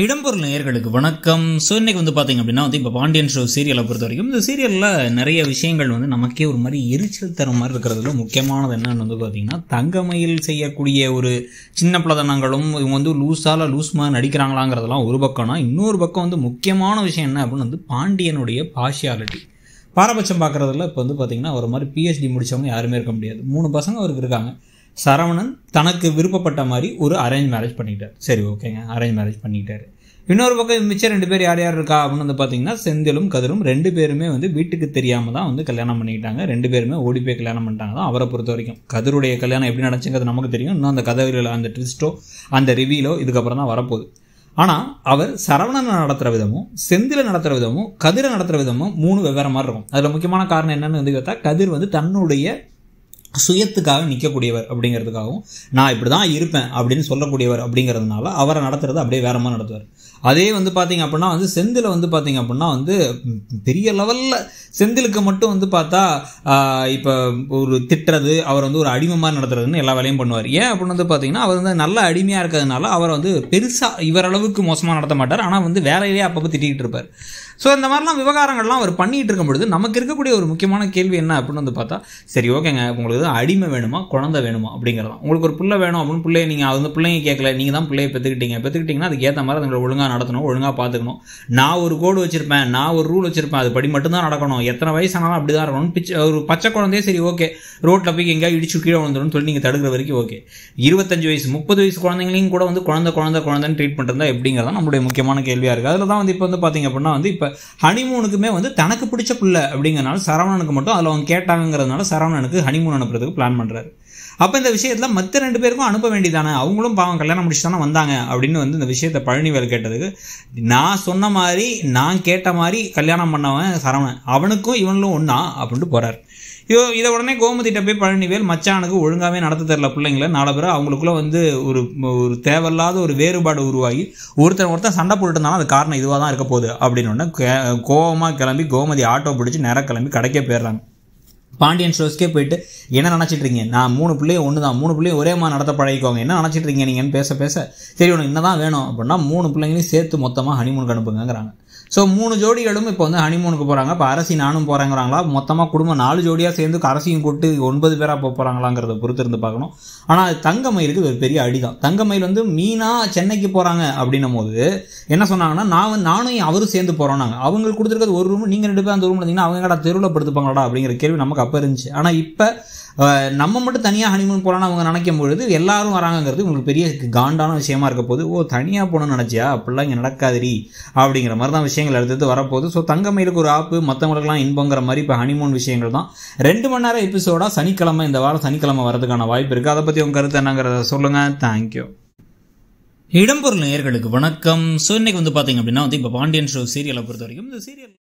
இடம்பொருள் நேயர்களுக்கு வணக்கம் ஸோ இன்னைக்கு வந்து பார்த்திங்க அப்படின்னா வந்து இப்போ பாண்டியன் ஷோ சீரியலை பொறுத்த வரைக்கும் இந்த சீரியலில் நிறைய விஷயங்கள் வந்து நமக்கே ஒரு மாதிரி எரிச்சல் தர மாதிரி இருக்கிறதுல முக்கியமானது என்னென்னு வந்து பார்த்தீங்கன்னா தங்கமயில் செய்யக்கூடிய ஒரு சின்ன பிளதனங்களும் இவங்க வந்து லூஸ் மாதிரி நடிக்கிறாங்களாங்கிறதெல்லாம் ஒரு பக்கம்னா இன்னொரு பக்கம் வந்து முக்கியமான விஷயம் என்ன அப்படின்னு வந்து பாண்டியனுடைய பார்ஷியாலிட்டி பாரபட்சம் பார்க்குறதுல இப்போ வந்து பார்த்தீங்கன்னா ஒரு மாதிரி பிஹெச்டி முடித்தவங்க யாருமே இருக்க முடியாது மூணு பசங்க அவருக்கு இருக்காங்க சரவணன் தனக்கு விருப்பப்பட்ட மாதிரி ஒரு அரேஞ்ச் மேரேஜ் பண்ணிக்கிட்டார் சரி ஓகேங்க அரேஞ்ச் மேரேஜ் பண்ணிக்கிட்டார் இன்னொரு பக்கம் மிச்சம் ரெண்டு பேர் யார் யார் இருக்கா அப்படின்னு வந்து பார்த்தீங்கன்னா செந்திலும் கதிரும் ரெண்டு பேருமே வந்து வீட்டுக்கு தெரியாமல் தான் வந்து கல்யாணம் பண்ணிக்கிட்டாங்க ரெண்டு பேருமே ஓடி போய் கல்யாணம் பண்ணிட்டாங்க தான் அவரை பொறுத்த வரைக்கும் கதிருடைய கல்யாணம் எப்படி நடந்துச்சுங்கிறது நமக்கு தெரியும் இன்னும் அந்த கதவில அந்த ட்விஸ்ட்டோ அந்த ரிவியிலோ இதுக்கப்புறம் தான் வரப்போகுது ஆனால் அவர் சரவணனை நடத்துகிற விதமும் செந்தில நடத்துகிற விதமும் கதிரை நடத்துகிற விதமும் மூணு வெவ்வேறு மாதிரி இருக்கும் அதில் முக்கியமான காரணம் என்னென்னு வந்து கேட்டால் கதிர் வந்து தன்னுடைய சுயத்துக்காக நிற்கக்கூடியவர் அப்படிங்கிறதுக்காகவும் நான் இப்படி தான் இருப்பேன் அப்படின்னு சொல்லக்கூடியவர் அப்படிங்கிறதுனால அவரை நடத்துறது அப்படியே வேற மாதிரி நடத்துவார் அதே வந்து பார்த்திங்க அப்படின்னா வந்து செந்தில் வந்து பார்த்திங்க அப்படின்னா வந்து பெரிய லெவலில் செந்திலுக்கு மட்டும் வந்து பார்த்தா இப்போ ஒரு திட்டுறது அவர் வந்து ஒரு அடிமை மாதிரி நடத்துறதுன்னு எல்லா வேலையும் பண்ணுவார் ஏன் அப்படின்னு வந்து பார்த்தீங்கன்னா அவர் வந்து நல்ல அடிமையாக இருக்கிறதுனால அவர் வந்து பெருசாக இவரளவுக்கு மோசமாக நடத்த மாட்டார் ஆனால் வந்து வேலையிலேயே அப்பப்போ திட்டிகிட்டு இருப்பார் ஸோ இந்த மாதிரிலாம் விவகாரங்கள்லாம் அவர் பண்ணிகிட்டு இருக்கும் பொழுது நமக்கு இருக்கக்கூடிய ஒரு முக்கியமான கேள்வி என்ன அப்படின்னு வந்து பார்த்தா சரி ஓகேங்க உங்களுக்கு அடிமை வேணுமா குழந்தை வேணுமா அப்படிங்கிறதா உங்களுக்கு ஒரு பிள்ளை வேணும் அப்படின்னு பிள்ளைய நீங்கள் அது வந்து பிள்ளைங்க கேட்கல நீங்கள் தான் பிள்ளைய பெற்றுக்கிட்டீங்க பெற்றுக்கிட்டிங்கன்னா ஏற்ற மாதிரி அதுங்களை ஒழுங்காக நடத்தணும் ஒழுங்காக பார்த்துக்கணும் நான் ஒரு கோடு வச்சுருப்பேன் நான் ஒரு ரூல் வச்சுருப்பேன் அது படி மட்டும்தான் நடக்கணும் எத்தனை வயசானாலும் அப்படி தான் இருக்கணும் பிச்சு ஒரு பச்சை குழந்தையே சரி ஓகே ரோட்டில் போய் எங்கேயா இடிச்சு கீழே வந்துடும் சொல்லி நீங்கள் தடுக்கிற வரைக்கும் ஓகே இருபத்தஞ்சு வயசு முப்பது வயசு குழந்தைங்களையும் கூட வந்து குழந்தை குழந்தை குழந்தைன்னு ட்ரீட் பண்ணுறதா எப்படிங்கிறதா நம்மளுடைய முக்கியமான கேள்வியாக இருக்குது அதில் தான் வந்து இப்போ வந்து பார்த்தீங்க அப்படின்னா வந்து இப்போ ஹனிமூனுக்குமே வந்து தனக்கு பிடிச்ச பிள்ளை அப்படிங்கிறனால சரவணனுக்கு மட்டும் அதில் அவங்க கேட்டாங்கிறதுனால சரவணனுக்கு ஹனிமூன் அனுப்புறதுக்கு பிளான் பண்ணுறாரு அப்போ இந்த விஷயத்தில் மற்ற ரெண்டு பேருக்கும் அனுப்ப வேண்டியதானே அவங்களும் பாவம் கல்யாணம் முடிச்சு தானே வந்தாங்க அப்படின்னு வந்து இந்த விஷயத்தை பழனிவேல் கேட்டதுக்கு நான் சொன்ன மாதிரி நான் கேட்ட மாதிரி கல்யாணம் பண்ணவன் சரவணன் அவனுக்கும் இவனும் ஒன்றா அப்படின்ட்டு போகிறார் இதோ இதை உடனே கோமதிட்ட போய் பழனிவேல் மச்சானுக்கு ஒழுங்காகவே நடத்த தெரில பிள்ளைங்கள நாலு பேர் அவங்களுக்குள்ளே வந்து ஒரு ஒரு தேவையில்லாத ஒரு வேறுபாடு உருவாகி ஒருத்தர் ஒருத்தர் சண்டை போட்டுருந்தாலும் அது காரணம் இதுவாக தான் இருக்க போகுது அப்படின்னு ஒன்று கோபமாக கிளம்பி கோமதி ஆட்டோ பிடிச்சி நேராக கிளம்பி கடைக்கே போயிடுறாங்க பாண்டியன் ஷோஸ்க்கே போயிட்டு என்ன நினச்சிட்டு இருக்கீங்க நான் மூணு பிள்ளையும் ஒன்று தான் மூணு பிள்ளையும் ஒரே மாதிரி நடத்த பழகிக்கோங்க என்ன நினச்சிட்டு இருக்கீங்க நீங்கன்னு பேச பேச சரி உனக்கு என்ன தான் வேணும் அப்படின்னா மூணு பிள்ளைங்களையும் சேர்த்து மொத்தமாக ஹனிமூன் அனுப்புங்கிறாங்க ஸோ மூணு ஜோடிகளும் இப்போ வந்து ஹனிமூனுக்கு போகிறாங்க இப்போ அரசி நானும் போகிறாங்கிறாங்களா மொத்தமாக குடும்பம் நாலு ஜோடியாக சேர்ந்து அரசியும் கூட்டு ஒன்பது பேராக போக போகிறாங்களாங்கிறத பொறுத்து இருந்து பார்க்கணும் ஆனால் அது தங்கமயிலுக்கு ஒரு பெரிய அடிதான் தங்கமயில் வந்து மீனாக சென்னைக்கு போகிறாங்க அப்படின்னும் போது என்ன சொன்னாங்கன்னா நான் வந்து நானும் அவரும் சேர்ந்து போகிறோம்னாங்க அவங்களுக்கு கொடுத்துருக்கிறது ஒரு ரூம் நீங்கள் ரெண்டு பேரும் அந்த ரூம் பார்த்தீங்கன்னா அவங்க கடை தெருவில் அப்படிங்கிற கேள்வி நமக்கு அப்போ இருந்துச்சு ஆனால் இப்போ நம்ம மட்டும் தனியாக ஹனிமூன் போகலான்னு அவங்க நினைக்கும் பொழுது எல்லாரும் வராங்கிறது உங்களுக்கு பெரிய காண்டான விஷயமா இருக்க போது ஓ தனியாக போகணும்னு நினச்சியா அப்படிலாம் இங்கே நடக்காதுரி அப்படிங்கிற மாதிரி தான் விஷயம் விஷயங்கள் அடுத்தது வரப்போகுது ஸோ தங்கமயிலுக்கு ஒரு ஆப்பு மற்றவங்களுக்குலாம் இன்பங்கிற மாதிரி இப்போ ஹனிமூன் விஷயங்கள் தான் ரெண்டு மணி நேரம் எபிசோடாக சனிக்கிழமை இந்த வாரம் சனிக்கிழமை வரதுக்கான வாய்ப்பு இருக்குது அதை பற்றி உங்கள் கருத்து என்னங்கிறத சொல்லுங்கள் தேங்க்யூ இடம்பொருள் நேர்களுக்கு வணக்கம் ஸோ இன்றைக்கி வந்து பார்த்தீங்க அப்படின்னா வந்து இப்போ பாண்டியன் ஷோ சீரியலை பொறுத்த வரைக்கும் இந்த சீரியல்